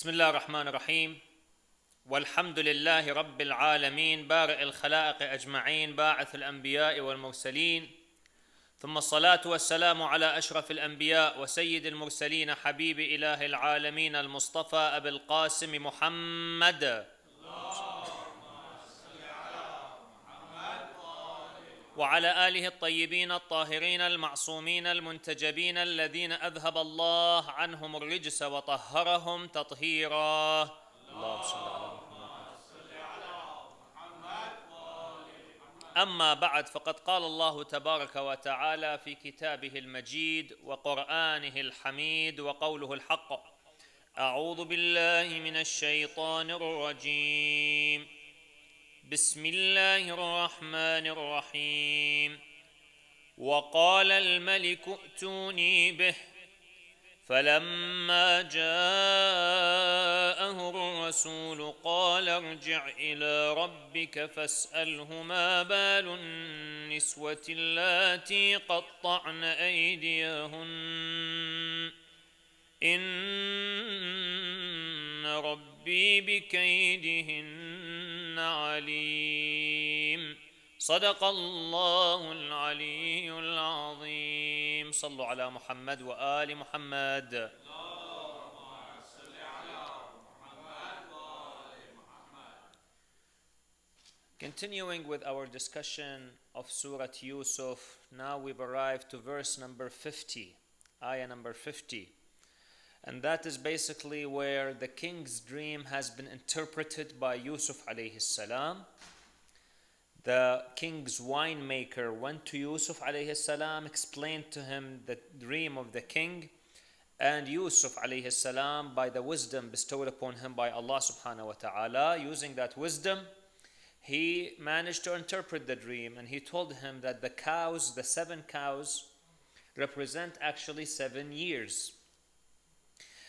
بسم الله الرحمن الرحيم والحمد لله رب العالمين بارئ الخلائق اجمعين باعث الانبياء والمرسلين ثم الصلاه والسلام على اشرف الانبياء وسيد المرسلين حبيب اله العالمين المصطفى ابي القاسم محمد وعلى اله الطيبين الطاهرين المعصومين المنتجبين الذين اذهب الله عنهم الرجس وطهرهم تطهيرا اللهم صل على محمد اما بعد فقد قال الله تبارك وتعالى في كتابه المجيد وقرانه الحميد وقوله الحق اعوذ بالله من الشيطان الرجيم بسم الله الرحمن الرحيم وقال الملك ائتوني به فلما جاءه الرسول قال ارجع الى ربك فاساله ما بال النسوه اللاتي قطعن ايديهن ان ربي بكيدهن عليم صدق الله العلي العظيم صلوا على محمد وآل محمد Continuing with our discussion of Surah Yusuf, now we've arrived to verse number 50, ayah number 50. And that is basically where the king's dream has been interpreted by Yusuf alayhi salam. The king's winemaker went to Yusuf alayhi salam, explained to him the dream of the king, and Yusuf alayhi salam, by the wisdom bestowed upon him by Allah subhanahu wa ta'ala, using that wisdom, he managed to interpret the dream and he told him that the cows, the seven cows, represent actually seven years.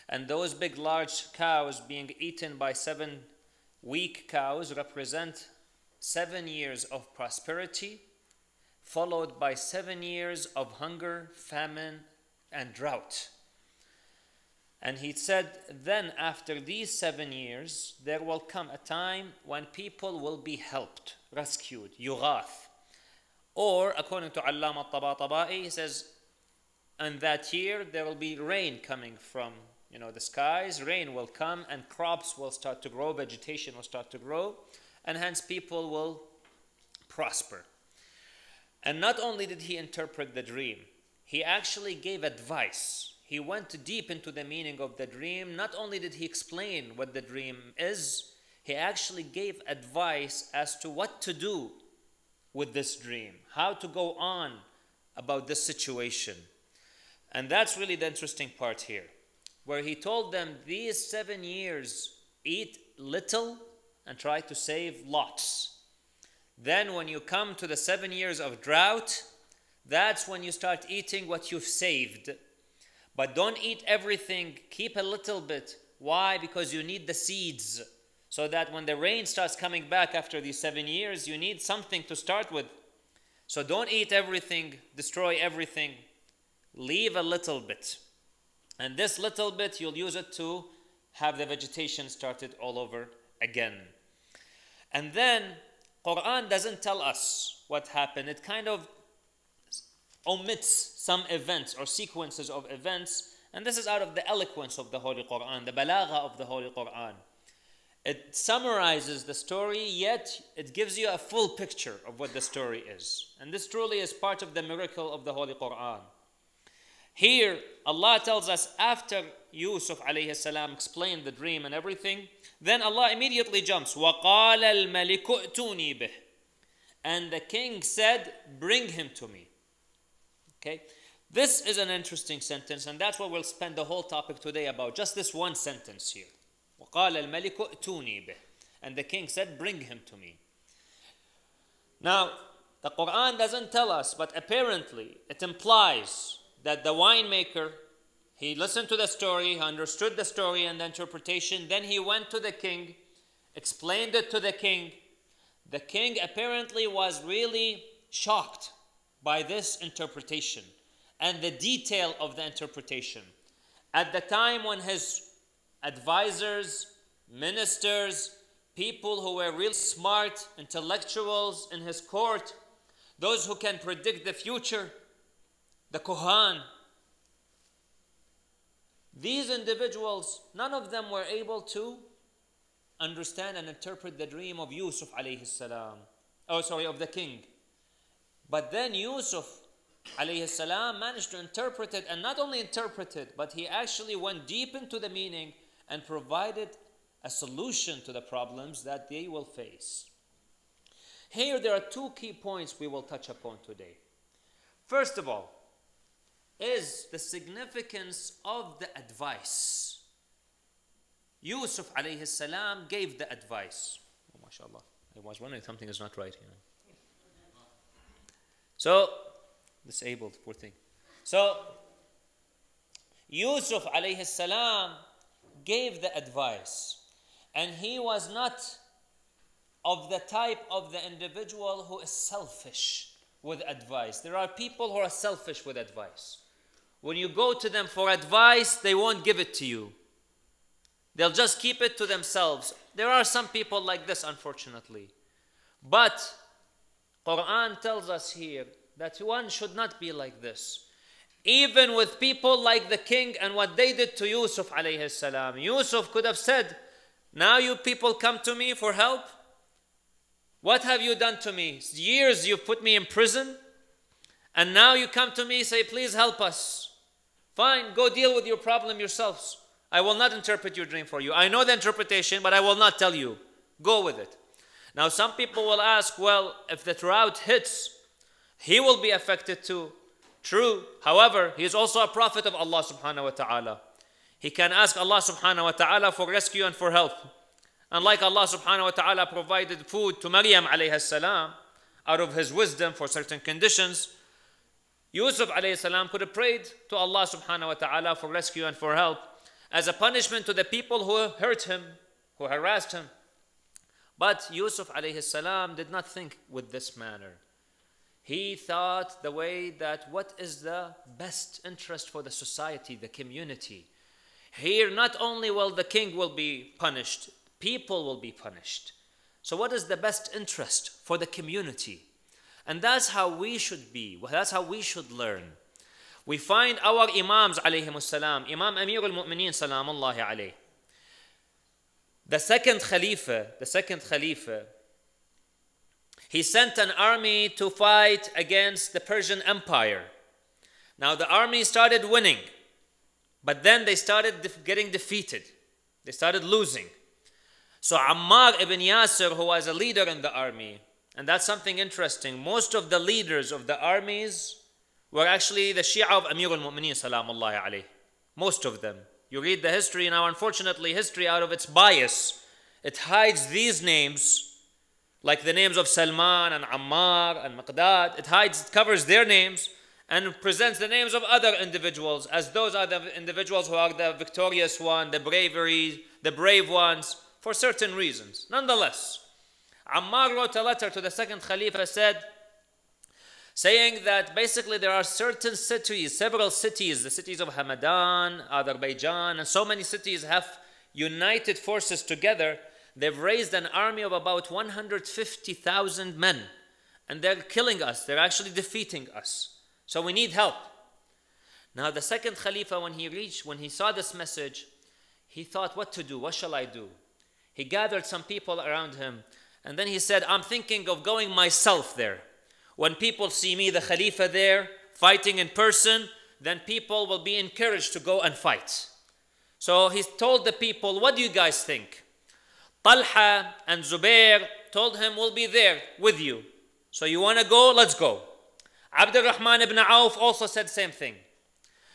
And those big, large cows being eaten by seven weak cows represent seven years of prosperity, followed by seven years of hunger, famine, and drought. And he said, Then after these seven years, there will come a time when people will be helped, rescued, yughath. Or, according to Allama Tabatabai, he says, In that year, there will be rain coming from you know, the skies, rain will come and crops will start to grow, vegetation will start to grow, and hence people will prosper. And not only did he interpret the dream, he actually gave advice. He went deep into the meaning of the dream. Not only did he explain what the dream is, he actually gave advice as to what to do with this dream, how to go on about this situation. And that's really the interesting part here where he told them these seven years eat little and try to save lots. Then, when you come to the seven years of drought, that's when you start eating what you've saved. But don't eat everything, keep a little bit. Why? Because you need the seeds. So that when the rain starts coming back after these seven years, you need something to start with. So don't eat everything, destroy everything, leave a little bit. And this little bit, you'll use it to have the vegetation started all over again. And then, Quran doesn't tell us what happened. It kind of omits some events or sequences of events. And this is out of the eloquence of the Holy Quran, the balagha of the Holy Quran. It summarizes the story, yet it gives you a full picture of what the story is. And this truly is part of the miracle of the Holy Quran. Here, Allah tells us after Yusuf alayhi salam explained the dream and everything, then Allah immediately jumps, وَقَالَ الْمَلِكُ ائْتُونِي And the king said, bring him to me. Okay? This is an interesting sentence and that's what we'll spend the whole topic today about, just this one sentence here. وَقَالَ الْمَلِكُ ائْتُونِي And the king said, bring him to me. Now, the Quran doesn't tell us, but apparently it implies that the winemaker, he listened to the story, understood the story and the interpretation. Then he went to the king, explained it to the king. The king apparently was really shocked by this interpretation and the detail of the interpretation. At the time when his advisors, ministers, people who were real smart, intellectuals in his court, those who can predict the future, the Kohan. These individuals, none of them were able to understand and interpret the dream of Yusuf alayhi salam. Oh, sorry, of the king. But then Yusuf alayhi salam managed to interpret it, and not only interpret it, but he actually went deep into the meaning and provided a solution to the problems that they will face. Here, there are two key points we will touch upon today. First of all, is the significance of the advice. Yusuf alayhi salam gave the advice. Oh, mashallah. I was wondering something is not right, you know. So, disabled, poor thing. So, Yusuf alayhi salam gave the advice. And he was not of the type of the individual who is selfish with advice. There are people who are selfish with advice. When you go to them for advice, they won't give it to you. They'll just keep it to themselves. There are some people like this, unfortunately. But Quran tells us here that one should not be like this. Even with people like the king and what they did to Yusuf alayhi salam. Yusuf could have said, now you people come to me for help? What have you done to me? Years you put me in prison, and now you come to me say, please help us. Fine, go deal with your problem yourselves. I will not interpret your dream for you. I know the interpretation, but I will not tell you. Go with it. Now, some people will ask, well, if the drought hits, he will be affected too. True. However, he is also a prophet of Allah subhanahu wa ta'ala. He can ask Allah subhanahu wa ta'ala for rescue and for help. And like Allah subhanahu wa ta'ala provided food to Maryam alayhi salam out of his wisdom for certain conditions, Yusuf alayhi could have prayed to Allah subhanahu wa ta'ala for rescue and for help as a punishment to the people who hurt him, who harassed him. But Yusuf alayhi did not think with this manner. He thought the way that what is the best interest for the society, the community. Here, not only will the king will be punished, people will be punished. So, what is the best interest for the community? And that's how we should be. That's how we should learn. We find our Imams alayhim Imam Amir al-Mu'mineen salamullahi alayh. The second Khalifa, the second Khalifa, he sent an army to fight against the Persian Empire. Now the army started winning, but then they started getting defeated. They started losing. So Ammar ibn Yasir, who was a leader in the army, and that's something interesting. Most of the leaders of the armies were actually the Shia of Amir al-Mu'mineen salamullahi alayh. Most of them. You read the history now, unfortunately, history out of its bias, it hides these names, like the names of Salman and Ammar and Maqdad. It hides, it covers their names and presents the names of other individuals as those are the individuals who are the victorious one, the bravery, the brave ones, for certain reasons. Nonetheless, Ammar wrote a letter to the second Khalifa, said, saying that basically there are certain cities, several cities, the cities of Hamadan, Azerbaijan, and so many cities have united forces together. They've raised an army of about 150,000 men, and they're killing us. They're actually defeating us. So we need help. Now, the second Khalifa, when he reached, when he saw this message, he thought, What to do? What shall I do? He gathered some people around him and then he said, I'm thinking of going myself there. When people see me, the Khalifa there, fighting in person, then people will be encouraged to go and fight. So he told the people, What do you guys think? Talha and Zubair told him, We'll be there with you. So you want to go? Let's go. Abdul Rahman ibn Auf also said the same thing.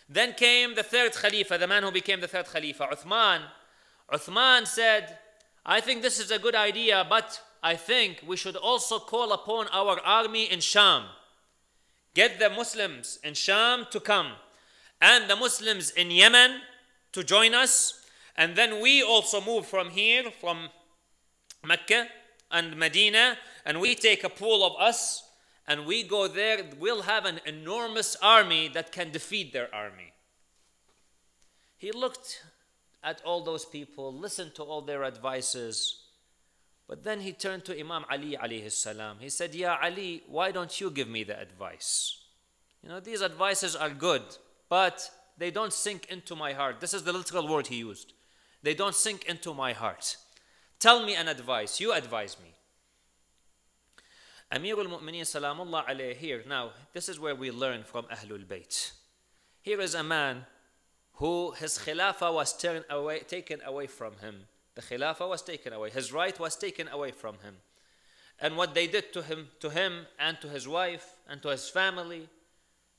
Then came the third Khalifa, the man who became the third Khalifa, Uthman. Uthman said, I think this is a good idea, but I think we should also call upon our army in Sham. Get the Muslims in Sham to come and the Muslims in Yemen to join us. And then we also move from here, from Mecca and Medina, and we take a pool of us and we go there. We'll have an enormous army that can defeat their army. He looked at all those people, listened to all their advices but then he turned to Imam Ali alayhi salam. He said, Ya Ali, why don't you give me the advice? You know, these advices are good, but they don't sink into my heart. This is the literal word he used. They don't sink into my heart. Tell me an advice. You advise me. Amir al-Mu'mineen salamullah alayhi here. Now, this is where we learn from Ahlul Bayt. Here is a man who his khilafah was away, taken away from him the Khilafah was taken away. His right was taken away from him. And what they did to him, to him and to his wife and to his family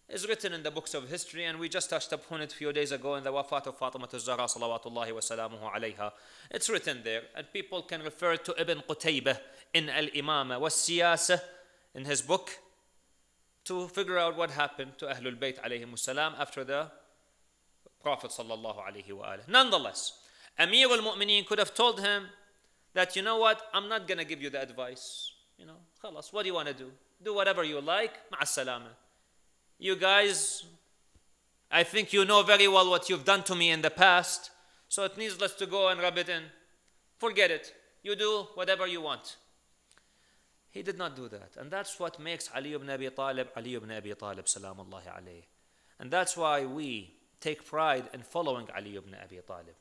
is written in the books of history and we just touched upon it a few days ago in the wafat of Fatima al-Zahra salawatullahi wa salamuhu alayha. It's written there and people can refer to Ibn Qutaybah in Al-Imama wa Siyasa in his book to figure out what happened to Ahlul Bayt alayhim salam after the Prophet sallallahu alayhi wa Nonetheless, Amir al-Mu'mineen could have told him that, you know what, I'm not going to give you the advice. You know, khalas, what do you want to do? Do whatever you like, ma'as-salama. You guys, I think you know very well what you've done to me in the past, so it needless to go and rub it in. Forget it. You do whatever you want. He did not do that. And that's what makes Ali ibn Abi Talib, Ali ibn Abi Talib, salamullahi alayh. And that's why we take pride in following Ali ibn Abi Talib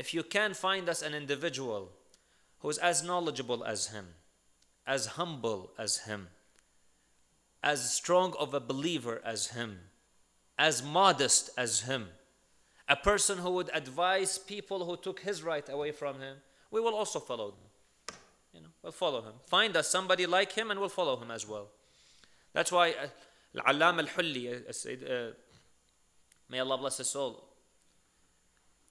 if you can find us an individual who's as knowledgeable as him, as humble as him, as strong of a believer as him, as modest as him, a person who would advise people who took his right away from him, we will also follow them. You know, we'll follow him. Find us somebody like him and we'll follow him as well. That's why uh, Al-Allam al-Hulli, uh, uh, may Allah bless his soul,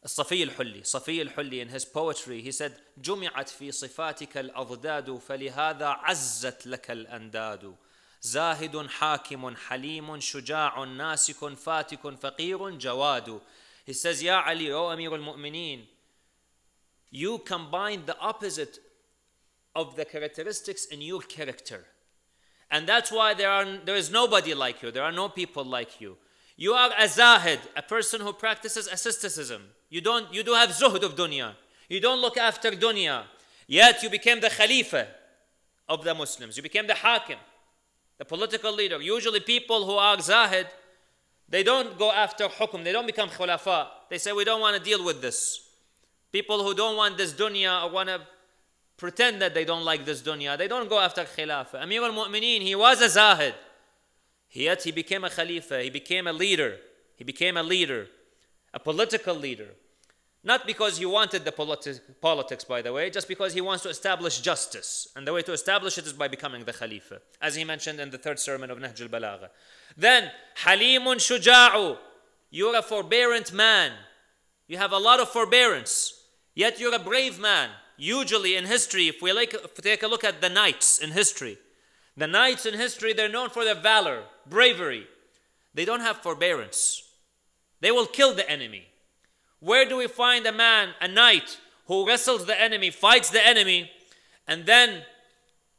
الصفي الحلي صفي الحلي in his poetry he said جمعت في صفاتك الأضداد فلهذا عزت لك الأنداد زاهد حاكم حليم شجاع ناسك فاتك فقير جواد he says يا علي أو أمير المؤمنين you combine the opposite of the characteristics in your character and that's why there are there is nobody like you there are no people like you you are a zahid a person who practices asceticism you don't you do have zuhd of dunya. You don't look after dunya. Yet you became the khalifa of the Muslims. You became the hakim, the political leader. Usually people who are zahid, they don't go after hukum. They don't become khulafa. They say we don't want to deal with this. People who don't want this dunya or want to pretend that they don't like this dunya, they don't go after khilafah. Amir al-Mu'mineen, he was a zahid. Yet he became a khalifa. He became a leader. He became a leader a political leader. Not because he wanted the politi politics, by the way, just because he wants to establish justice. And the way to establish it is by becoming the Khalifa, as he mentioned in the third sermon of Nahj al Balagha. Then, Halimun Shuja'u, you're a forbearant man. You have a lot of forbearance, yet you're a brave man. Usually in history, if we like, if we take a look at the knights in history, the knights in history, they're known for their valor, bravery. They don't have forbearance. They will kill the enemy. Where do we find a man, a knight, who wrestles the enemy, fights the enemy, and then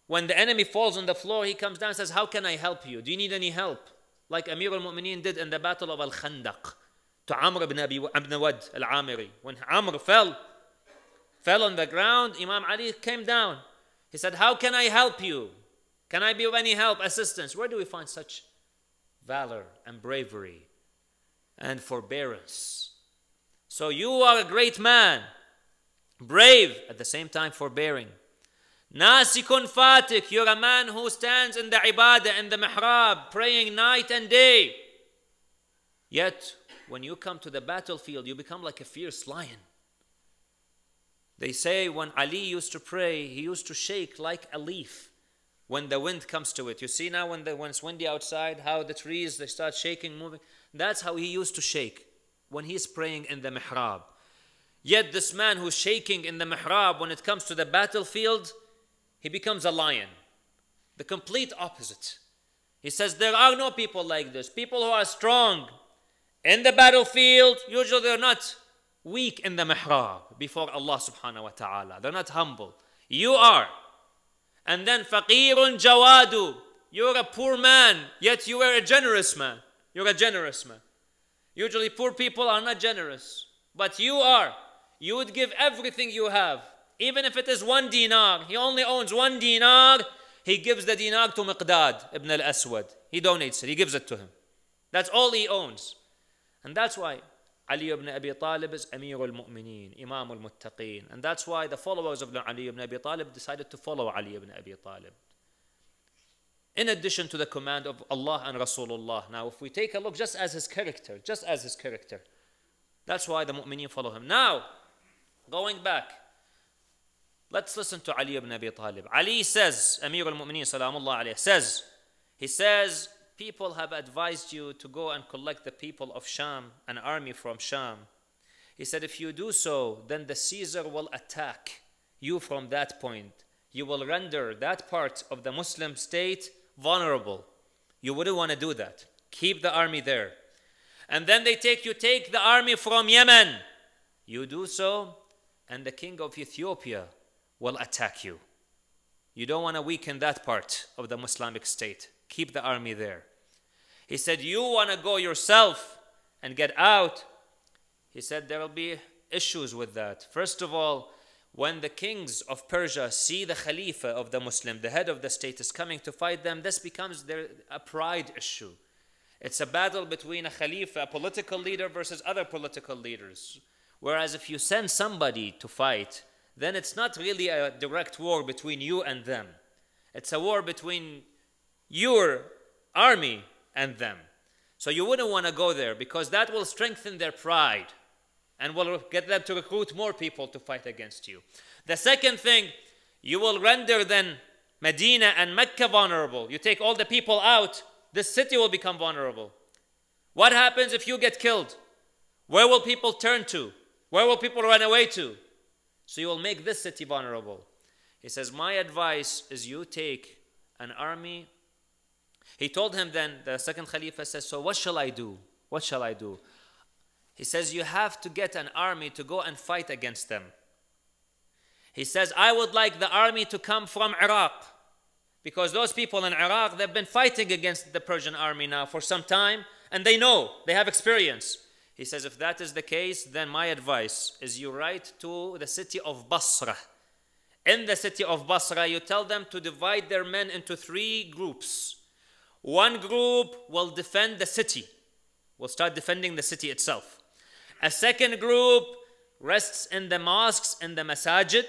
when the enemy falls on the floor, he comes down and says, How can I help you? Do you need any help? Like Amir al Mu'mineen did in the Battle of Al Khandaq to Amr ibn, Abi, ibn Wad al Amiri. When Amr fell, fell on the ground, Imam Ali came down. He said, How can I help you? Can I be of any help, assistance? Where do we find such valor and bravery and forbearance. So you are a great man, brave, at the same time forbearing. Nasikun fatik, you're a man who stands in the ibadah, in the mihrab, praying night and day. Yet, when you come to the battlefield, you become like a fierce lion. They say when Ali used to pray, he used to shake like a leaf when the wind comes to it. You see now when, the, when it's windy outside, how the trees, they start shaking, moving. That's how he used to shake when he's praying in the mihrab. Yet this man who's shaking in the mihrab when it comes to the battlefield, he becomes a lion. The complete opposite. He says there are no people like this. People who are strong in the battlefield, usually they're not weak in the mihrab before Allah subhanahu wa ta'ala. They're not humble. You are. And then faqirun jawadu. You're a poor man, yet you are a generous man. You're a generous man. Usually poor people are not generous, but you are. You would give everything you have, even if it is one dinar. He only owns one dinar. He gives the dinar to Miqdad ibn al-Aswad. He donates it. He gives it to him. That's all he owns. And that's why Ali ibn Abi Talib is Amir al-Mu'mineen, Imam al-Muttaqeen. And that's why the followers of Ali ibn Abi Talib decided to follow Ali ibn Abi Talib in addition to the command of Allah and Rasulullah. Now, if we take a look just as his character, just as his character, that's why the mu'mineen follow him. Now, going back, let's listen to Ali ibn Abi Talib. Ali says, Amir al Mu'mineen, salamullah alayhi, says, he says, people have advised you to go and collect the people of Sham, an army from Sham. He said, if you do so, then the Caesar will attack you from that point. You will render that part of the Muslim state vulnerable. You wouldn't want to do that. Keep the army there. And then they take you, take the army from Yemen. You do so, and the king of Ethiopia will attack you. You don't want to weaken that part of the Islamic State. Keep the army there. He said, You want to go yourself and get out. He said, There will be issues with that. First of all, when the kings of Persia see the Khalifa of the Muslim, the head of the state, is coming to fight them, this becomes their, a pride issue. It's a battle between a Khalifa, a political leader, versus other political leaders. Whereas if you send somebody to fight, then it's not really a direct war between you and them. It's a war between your army and them. So you wouldn't want to go there because that will strengthen their pride and will get them to recruit more people to fight against you. The second thing, you will render then Medina and Mecca vulnerable. You take all the people out, The city will become vulnerable. What happens if you get killed? Where will people turn to? Where will people run away to? So you will make this city vulnerable. He says, My advice is you take an army. He told him then, the second Khalifa says, So what shall I do? What shall I do? He says, You have to get an army to go and fight against them. He says, I would like the army to come from Iraq because those people in Iraq, they've been fighting against the Persian army now for some time and they know, they have experience. He says, If that is the case, then my advice is you write to the city of Basra. In the city of Basra, you tell them to divide their men into three groups. One group will defend the city, will start defending the city itself. A second group rests in the mosques and the masajid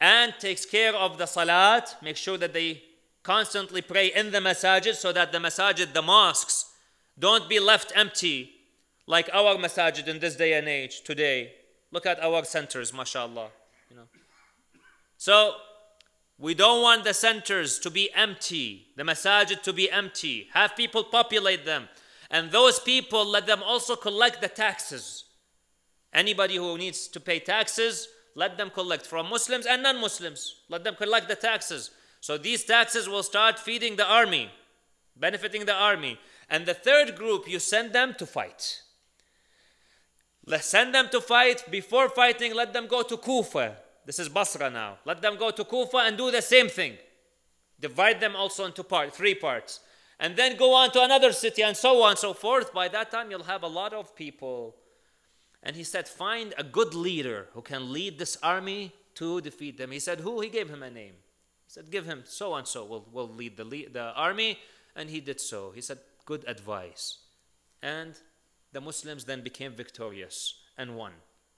and takes care of the salat, make sure that they constantly pray in the masajid so that the masajid, the mosques, don't be left empty like our masajid in this day and age today. Look at our centers, mashallah. You know. So we don't want the centers to be empty, the masajid to be empty. Have people populate them. And those people, let them also collect the taxes. Anybody who needs to pay taxes, let them collect from Muslims and non Muslims. Let them collect the taxes. So these taxes will start feeding the army, benefiting the army. And the third group, you send them to fight. Let's send them to fight. Before fighting, let them go to Kufa. This is Basra now. Let them go to Kufa and do the same thing. Divide them also into part, three parts and then go on to another city and so on and so forth. By that time, you'll have a lot of people. And he said, Find a good leader who can lead this army to defeat them. He said, Who? He gave him a name. He said, Give him so and so will, will lead the, the army. And he did so. He said, Good advice. And the Muslims then became victorious and won.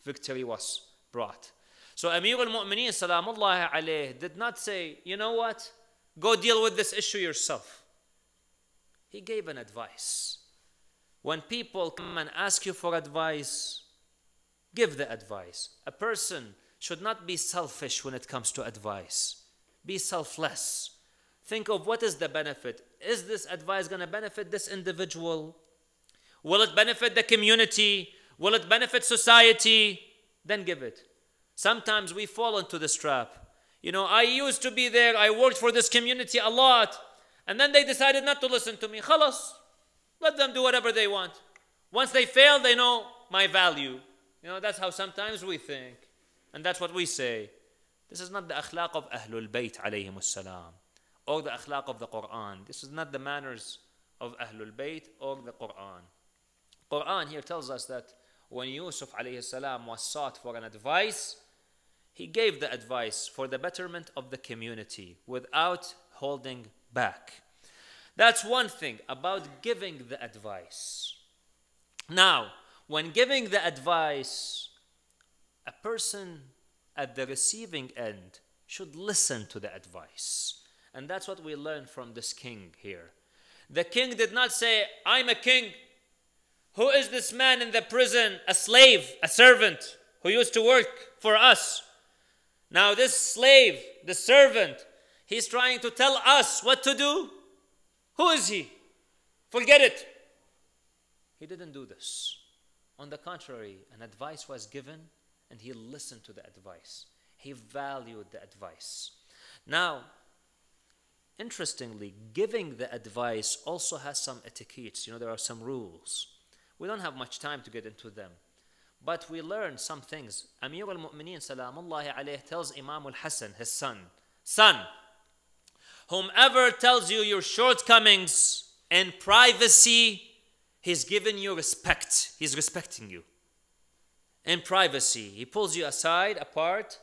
Victory was brought. So Amir al Mu'mineen, salamullahi alayh, did not say, You know what? Go deal with this issue yourself. He gave an advice. When people come and ask you for advice, give the advice. A person should not be selfish when it comes to advice. Be selfless. Think of what is the benefit. Is this advice going to benefit this individual? Will it benefit the community? Will it benefit society? Then give it. Sometimes we fall into this trap. You know, I used to be there, I worked for this community a lot. And then they decided not to listen to me. Khalas. Let them do whatever they want. Once they fail, they know my value. You know, that's how sometimes we think. And that's what we say. This is not the akhlaq of Ahlul Bayt alayhim salam or the akhlaq of the Quran. This is not the manners of Ahlul Bayt or the Quran. Quran here tells us that when Yusuf alayhi salam was sought for an advice, he gave the advice for the betterment of the community without holding back. That's one thing about giving the advice. Now, when giving the advice, a person at the receiving end should listen to the advice. And that's what we learn from this king here. The king did not say, I'm a king. Who is this man in the prison? A slave, a servant who used to work for us. Now, this slave, the servant, He's trying to tell us what to do. Who is he? Forget it. He didn't do this. On the contrary, an advice was given and he listened to the advice. He valued the advice. Now, interestingly, giving the advice also has some etiquettes. You know, there are some rules. We don't have much time to get into them. But we learn some things. Amir al-Mu'mineen, salamullahi alayhi, tells Imam al-Hasan, his son, Son, Whomever tells you your shortcomings in privacy, he's given you respect. He's respecting you. In privacy, he pulls you aside, apart,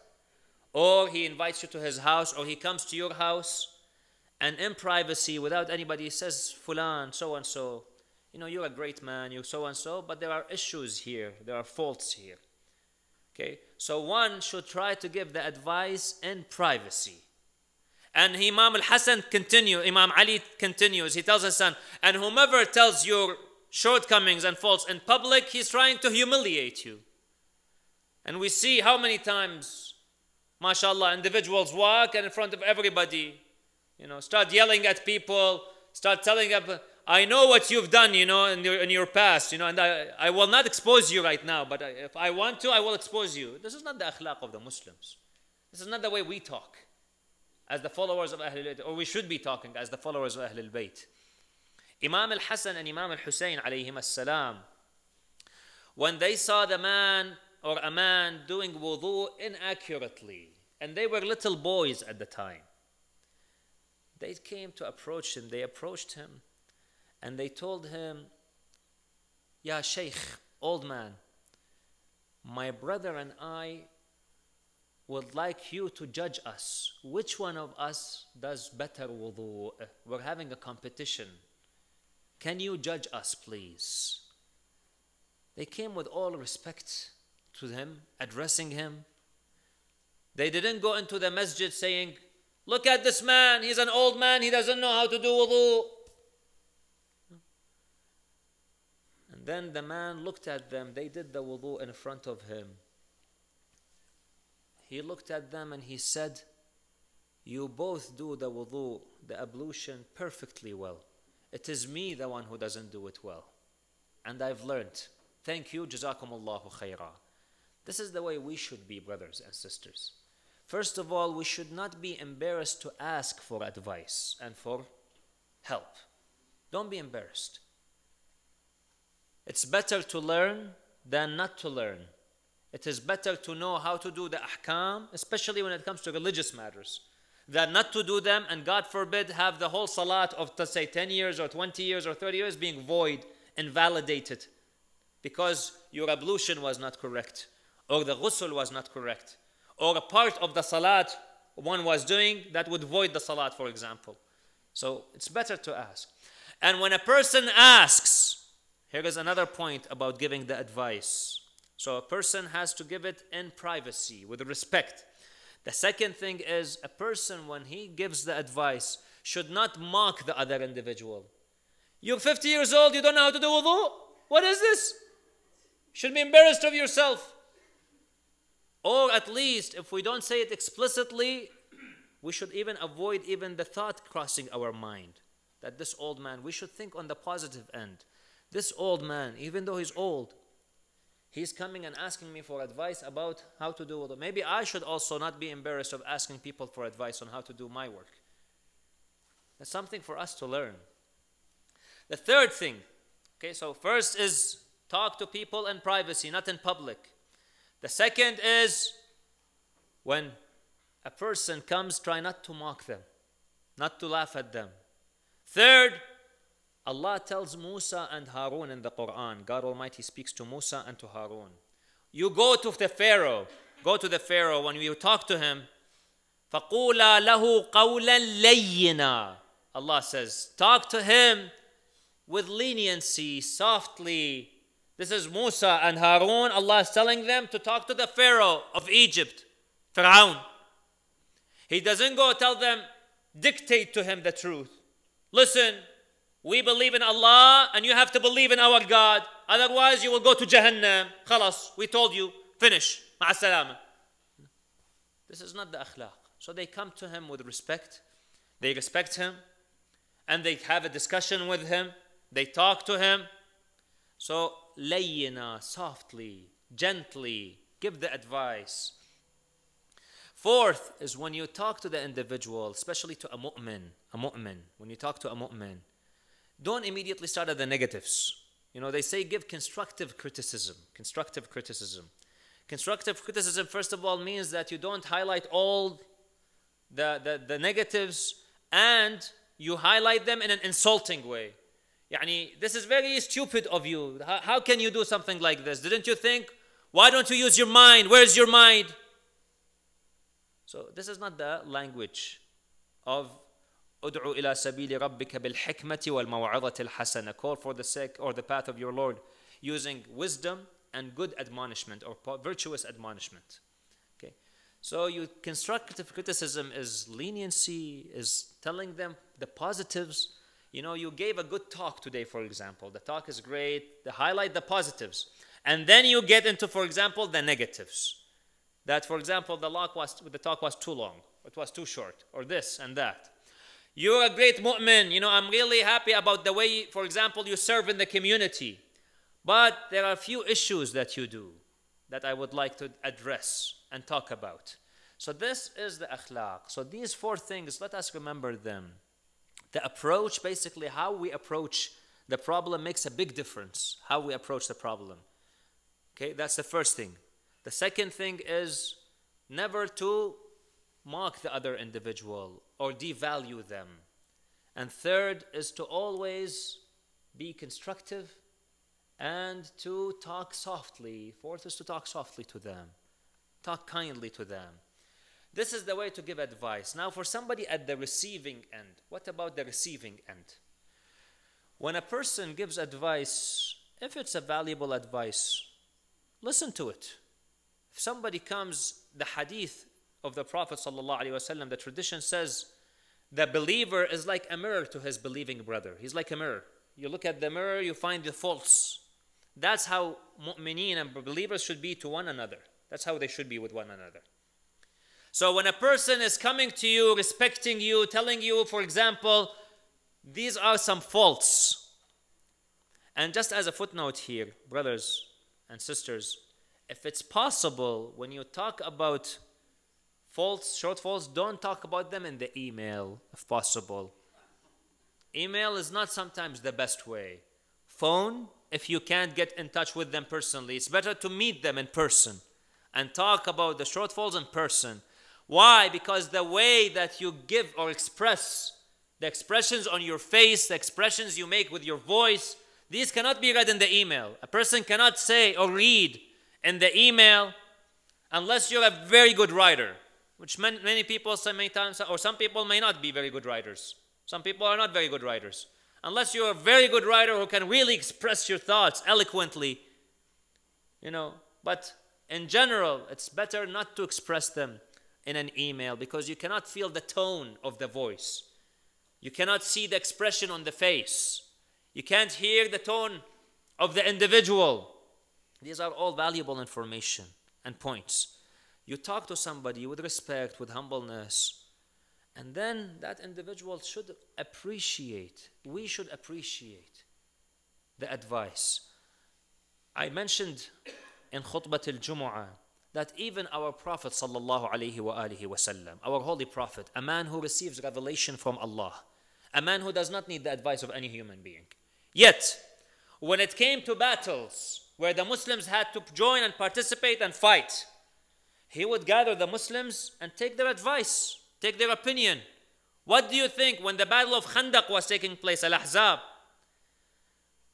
or he invites you to his house, or he comes to your house, and in privacy, without anybody, says, Fulan, so and so, you know, you're a great man, you're so and so, but there are issues here, there are faults here. Okay, so one should try to give the advice in privacy. And Imam al Hassan continues, Imam Ali continues, he tells his son, and whomever tells your shortcomings and faults in public, he's trying to humiliate you. And we see how many times, mashallah, individuals walk and in front of everybody, you know, start yelling at people, start telling them, I know what you've done, you know, in your, in your past, you know, and I, I will not expose you right now, but if I want to, I will expose you. This is not the akhlaq of the Muslims. This is not the way we talk as the followers of Ahlul Bayt, or we should be talking as the followers of Ahlul Bayt. Imam al Hassan and Imam al Hussein, alayhim as-salam, when they saw the man or a man doing wudu inaccurately, and they were little boys at the time, they came to approach him. They approached him and they told him, Ya Shaykh, old man, my brother and I would like you to judge us. Which one of us does better wudu? We're having a competition. Can you judge us, please? They came with all respect to him, addressing him. They didn't go into the masjid saying, Look at this man, he's an old man, he doesn't know how to do wudu. And then the man looked at them, they did the wudu in front of him he looked at them and he said, You both do the wudu, the ablution, perfectly well. It is me, the one who doesn't do it well. And I've learned. Thank you, Jazakumullahu khaira. This is the way we should be, brothers and sisters. First of all, we should not be embarrassed to ask for advice and for help. Don't be embarrassed. It's better to learn than not to learn. It is better to know how to do the ahkam, especially when it comes to religious matters, than not to do them and God forbid have the whole salat of, let's say, 10 years or 20 years or 30 years being void, invalidated, because your ablution was not correct, or the ghusl was not correct, or a part of the salat one was doing that would void the salat, for example. So it's better to ask. And when a person asks, here is another point about giving the advice so a person has to give it in privacy with respect. The second thing is a person, when he gives the advice, should not mock the other individual. You're 50 years old, you don't know how to do wudu? What is this? Should be embarrassed of yourself. Or at least, if we don't say it explicitly, we should even avoid even the thought crossing our mind that this old man, we should think on the positive end. This old man, even though he's old, He's coming and asking me for advice about how to do wudu. Maybe I should also not be embarrassed of asking people for advice on how to do my work. That's something for us to learn. The third thing, okay, so first is talk to people in privacy, not in public. The second is when a person comes, try not to mock them, not to laugh at them. Third, Allah tells Musa and Harun in the Quran, God Almighty speaks to Musa and to Harun. You go to the Pharaoh, go to the Pharaoh when you talk to him. فَقُولَا لَهُ قَوْلًا لَيِّنًا Allah says, talk to him with leniency, softly. This is Musa and Harun. Allah is telling them to talk to the Pharaoh of Egypt, Pharaoh. He doesn't go tell them, dictate to him the truth. Listen, we believe in Allah and you have to believe in our God. Otherwise, you will go to Jahannam. Khalas, we told you. Finish. Ma'asalama. This is not the akhlaq. So they come to him with respect. They respect him and they have a discussion with him. They talk to him. So, layina, softly, gently, give the advice. Fourth is when you talk to the individual, especially to a mu'min, a mu'min, when you talk to a mu'min, don't immediately start at the negatives. You know, they say give constructive criticism. Constructive criticism. Constructive criticism, first of all, means that you don't highlight all the, the, the negatives and you highlight them in an insulting way. Yani, this is very stupid of you. How, how can you do something like this? Didn't you think? Why don't you use your mind? Where's your mind? So, this is not the language of Call for the sake or the path of your Lord using wisdom and good admonishment or virtuous admonishment. Okay. So you constructive criticism is leniency, is telling them the positives. You know, you gave a good talk today, for example. The talk is great. the highlight the positives. And then you get into, for example, the negatives. That, for example, the talk was, the talk was too long, it was too short, or this and that. You're a great mu'min. You know, I'm really happy about the way, for example, you serve in the community. But there are a few issues that you do that I would like to address and talk about. So, this is the akhlaq. So, these four things, let us remember them. The approach, basically, how we approach the problem makes a big difference. How we approach the problem. Okay, that's the first thing. The second thing is never to mock the other individual or devalue them. And third is to always be constructive and to talk softly. Fourth is to talk softly to them, talk kindly to them. This is the way to give advice. Now, for somebody at the receiving end, what about the receiving end? When a person gives advice, if it's a valuable advice, listen to it. If somebody comes, the hadith of the Prophet ﷺ, the tradition says the believer is like a mirror to his believing brother. He's like a mirror. You look at the mirror, you find the faults. That's how mu'mineen and believers should be to one another. That's how they should be with one another. So when a person is coming to you, respecting you, telling you, for example, these are some faults. And just as a footnote here, brothers and sisters, if it's possible when you talk about Faults, shortfalls, don't talk about them in the email if possible. Email is not sometimes the best way. Phone, if you can't get in touch with them personally, it's better to meet them in person and talk about the shortfalls in person. Why? Because the way that you give or express, the expressions on your face, the expressions you make with your voice, these cannot be read in the email. A person cannot say or read in the email unless you're a very good writer which many people many times, or some people may not be very good writers. Some people are not very good writers. Unless you're a very good writer who can really express your thoughts eloquently, you know. But in general, it's better not to express them in an email because you cannot feel the tone of the voice. You cannot see the expression on the face. You can't hear the tone of the individual. These are all valuable information and points you talk to somebody with respect, with humbleness, and then that individual should appreciate, we should appreciate the advice. I mentioned in Khutbah al Jumu'ah that even our Prophet, sallallahu alaihi wasallam, our holy Prophet, a man who receives revelation from Allah, a man who does not need the advice of any human being. Yet, when it came to battles where the Muslims had to join and participate and fight, he would gather the Muslims and take their advice, take their opinion. What do you think when the Battle of Khandaq was taking place, Al Ahzab?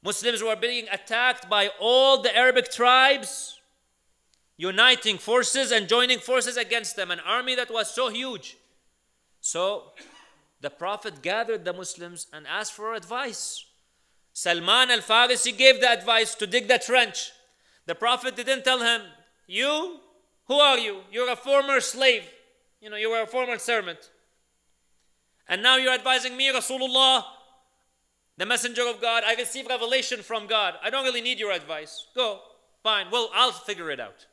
Muslims were being attacked by all the Arabic tribes, uniting forces and joining forces against them, an army that was so huge. So the Prophet gathered the Muslims and asked for advice. Salman al Farisi gave the advice to dig the trench. The Prophet didn't tell him, You who are you? You're a former slave. You know, you were a former servant. And now you're advising me, Rasulullah, the messenger of God. I receive revelation from God. I don't really need your advice. Go. Fine. Well, I'll figure it out.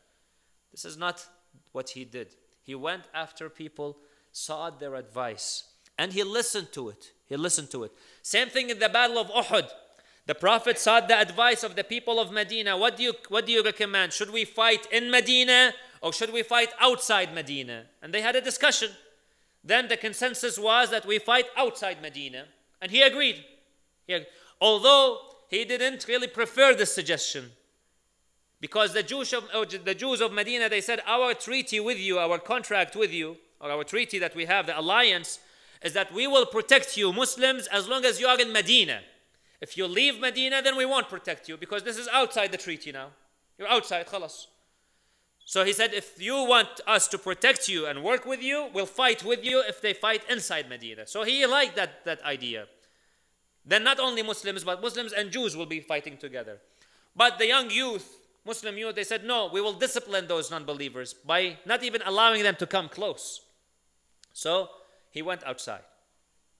This is not what he did. He went after people, sought their advice, and he listened to it. He listened to it. Same thing in the Battle of Uhud. The Prophet sought the advice of the people of Medina. What do you, what do you recommend? Should we fight in Medina or should we fight outside Medina? And they had a discussion. Then the consensus was that we fight outside Medina. And he agreed. He agreed. Although he didn't really prefer this suggestion. Because the Jews, of, the Jews of Medina, they said, Our treaty with you, our contract with you, or our treaty that we have, the alliance, is that we will protect you, Muslims, as long as you are in Medina. If you leave Medina, then we won't protect you because this is outside the treaty now. You're outside, khalas. So he said, if you want us to protect you and work with you, we'll fight with you if they fight inside Medina. So he liked that, that idea. Then not only Muslims, but Muslims and Jews will be fighting together. But the young youth, Muslim youth, they said, no, we will discipline those non believers by not even allowing them to come close. So he went outside,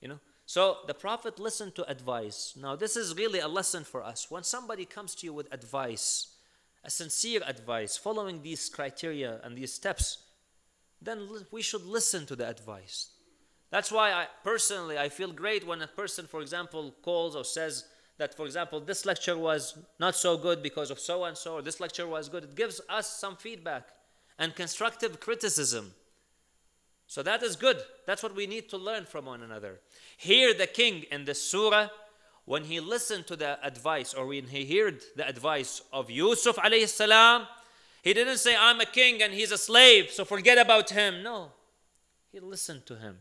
you know. So the Prophet listened to advice. Now, this is really a lesson for us. When somebody comes to you with advice, a sincere advice, following these criteria and these steps, then we should listen to the advice. That's why I personally I feel great when a person, for example, calls or says that, for example, this lecture was not so good because of so and so, or this lecture was good. It gives us some feedback and constructive criticism. So that is good. That's what we need to learn from one another. Here, the king in this surah, when he listened to the advice or when he heard the advice of Yusuf alayhi salam, he didn't say, I'm a king and he's a slave, so forget about him. No. He listened to him.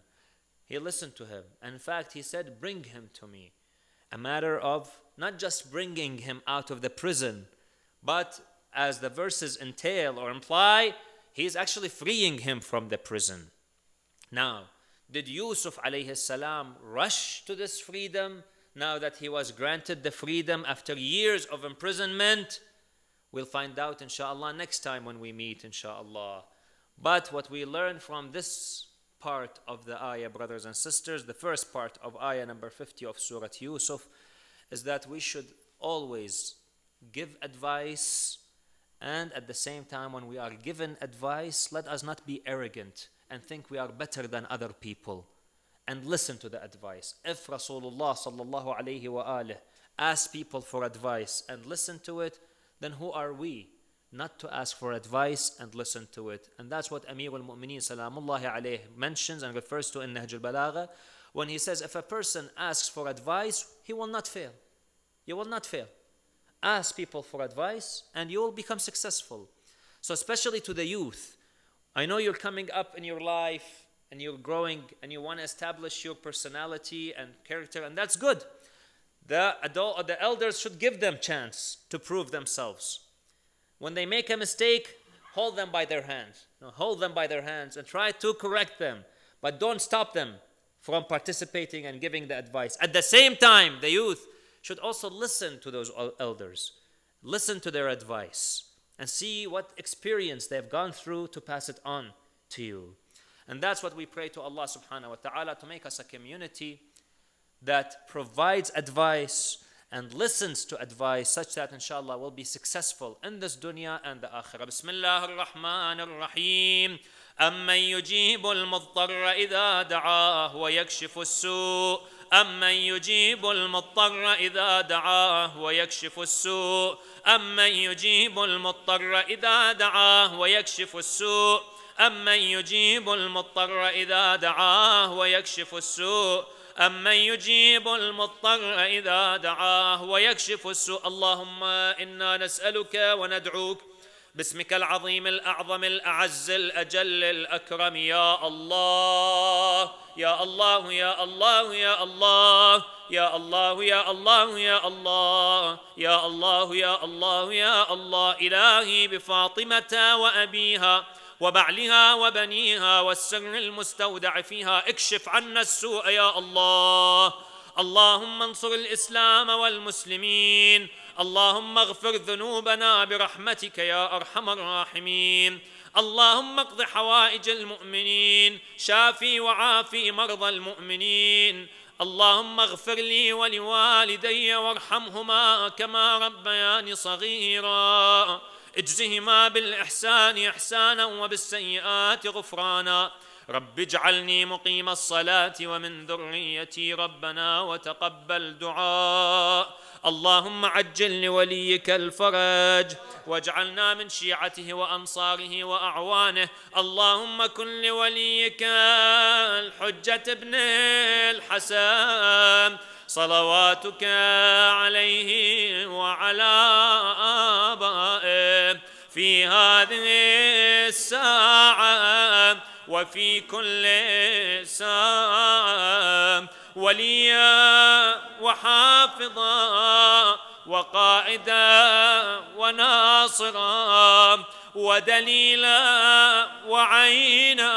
He listened to him. In fact, he said, Bring him to me. A matter of not just bringing him out of the prison, but as the verses entail or imply, he is actually freeing him from the prison. Now, did Yusuf alayhi salam rush to this freedom now that he was granted the freedom after years of imprisonment? We'll find out inshallah next time when we meet inshallah. But what we learn from this part of the ayah, brothers and sisters, the first part of ayah number 50 of Surah Yusuf, is that we should always give advice and at the same time when we are given advice, let us not be arrogant and think we are better than other people and listen to the advice. If Rasulullah sallallahu alayhi wa alih people for advice and listen to it, then who are we not to ask for advice and listen to it? And that's what Amir al-Mu'mineen salamullahi alayhi mentions and refers to in Nahj al-Balagha when he says if a person asks for advice, he will not fail. You will not fail. Ask people for advice and you will become successful. So especially to the youth, I know you're coming up in your life and you're growing and you want to establish your personality and character, and that's good. The adult or the elders should give them chance to prove themselves. When they make a mistake, hold them by their hands. You know, hold them by their hands and try to correct them, but don't stop them from participating and giving the advice. At the same time, the youth should also listen to those elders, listen to their advice and see what experience they've gone through to pass it on to you. And that's what we pray to Allah subhanahu wa ta'ala to make us a community that provides advice and listens to advice such that inshallah we'll be successful in this dunya and the akhirah. Bismillah ar-Rahman ar-Rahim. أمن يجيب المضطر إذا دعاه ويكشف السوء أمن يجيب المضطر إذا دعاه ويكشف السوء أمن يجيب المضطر إذا دعاه ويكشف السوء أمن يجيب المضطر إذا دعاه ويكشف السوء أمن يجيب المضطر إذا دعاه ويكشف السوء اللهم إنا نسألك وندعوك باسمك العظيم الاعظم الاعز الاجل الاكرم يا الله يا الله يا الله يا الله يا الله يا الله يا الله يا الله يا الله يا الله الهي بفاطمه وابيها وبعلها وبنيها والسر المستودع فيها اكشف عنا السوء يا الله اللهم انصر الاسلام والمسلمين اللهم اغفر ذنوبنا برحمتك يا أرحم الراحمين اللهم اقض حوائج المؤمنين شافي وعافي مرضى المؤمنين اللهم اغفر لي ولوالدي وارحمهما كما ربياني صغيرا اجزهما بالإحسان إحسانا وبالسيئات غفرانا رب اجعلني مقيم الصلاة ومن ذريتي ربنا وتقبل دعاء اللهم عجل لوليك الفرج واجعلنا من شيعته وأنصاره وأعوانه اللهم كن لوليك الحجة ابن الحسن صلواتك عليه وعلى آبائه في هذه الساعه وفي كل سام وليا وحافظا وقائدا وناصرا ودليلا وعينا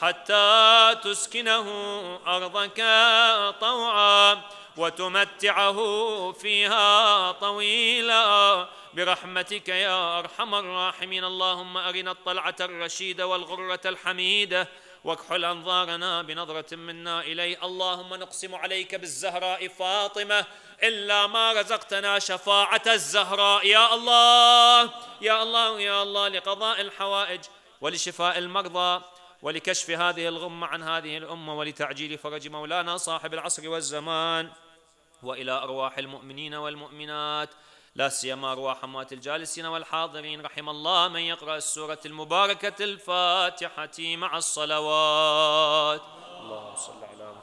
حتى تسكنه أرضك طوعا وتمتعه فيها طويلا برحمتك يا أرحم الراحمين اللهم أرنا الطلعة الرشيدة والغرة الحميدة واكحل أنظارنا بنظرة منا إليه اللهم نقسم عليك بالزهراء فاطمة إلا ما رزقتنا شفاعة الزهراء يا الله يا الله يا الله لقضاء الحوائج ولشفاء المرضى ولكشف هذه الغمة عن هذه الأمة ولتعجيل فرج مولانا صاحب العصر والزمان وإلى أرواح المؤمنين والمؤمنات لا سيما أرواح أموات الجالسين والحاضرين رحم الله من يقرأ السورة المباركة الفاتحة مع الصلوات اللهم صل على